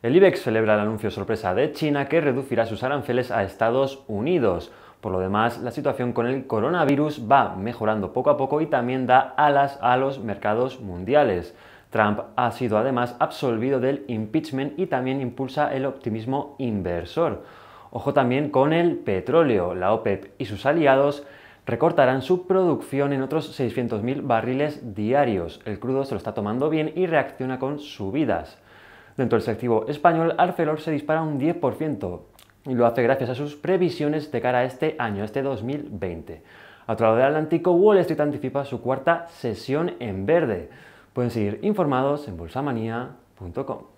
El IBEX celebra el anuncio sorpresa de China que reducirá sus aranceles a Estados Unidos. Por lo demás, la situación con el coronavirus va mejorando poco a poco y también da alas a los mercados mundiales. Trump ha sido además absolvido del impeachment y también impulsa el optimismo inversor. Ojo también con el petróleo. La OPEP y sus aliados recortarán su producción en otros 600.000 barriles diarios. El crudo se lo está tomando bien y reacciona con subidas. Dentro del selectivo español, Arcelor se dispara un 10% y lo hace gracias a sus previsiones de cara a este año, este 2020. A otro lado del Atlántico, Wall Street anticipa su cuarta sesión en verde. Pueden seguir informados en bolsamanía.com.